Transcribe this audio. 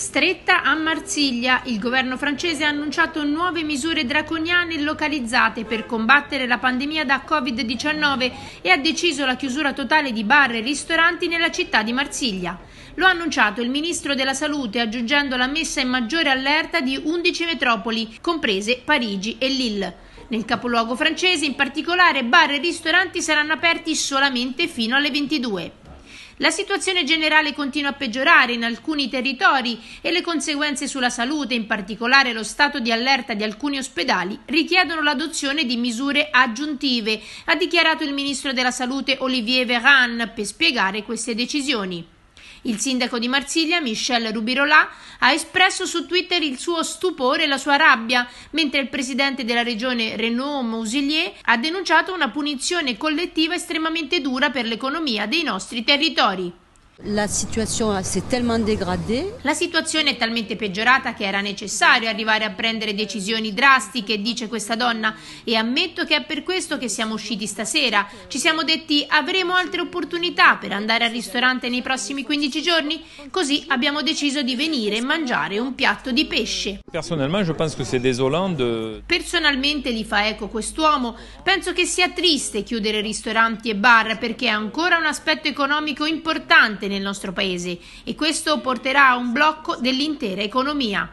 Stretta a Marsiglia, il governo francese ha annunciato nuove misure draconiane localizzate per combattere la pandemia da Covid-19 e ha deciso la chiusura totale di bar e ristoranti nella città di Marsiglia. Lo ha annunciato il ministro della Salute aggiungendo la messa in maggiore allerta di 11 metropoli, comprese Parigi e Lille. Nel capoluogo francese in particolare bar e ristoranti saranno aperti solamente fino alle 22. La situazione generale continua a peggiorare in alcuni territori e le conseguenze sulla salute, in particolare lo stato di allerta di alcuni ospedali, richiedono l'adozione di misure aggiuntive, ha dichiarato il ministro della Salute Olivier Véran per spiegare queste decisioni. Il sindaco di Marsiglia, Michel Rubirolà, ha espresso su Twitter il suo stupore e la sua rabbia, mentre il presidente della regione Renaud Mausilier ha denunciato una punizione collettiva estremamente dura per l'economia dei nostri territori. La situazione è talmente peggiorata che era necessario arrivare a prendere decisioni drastiche, dice questa donna, e ammetto che è per questo che siamo usciti stasera. Ci siamo detti avremo altre opportunità per andare al ristorante nei prossimi 15 giorni, così abbiamo deciso di venire e mangiare un piatto di pesce. Personalmente gli fa eco quest'uomo, penso che sia triste chiudere ristoranti e bar perché è ancora un aspetto economico importante nel nostro paese e questo porterà a un blocco dell'intera economia.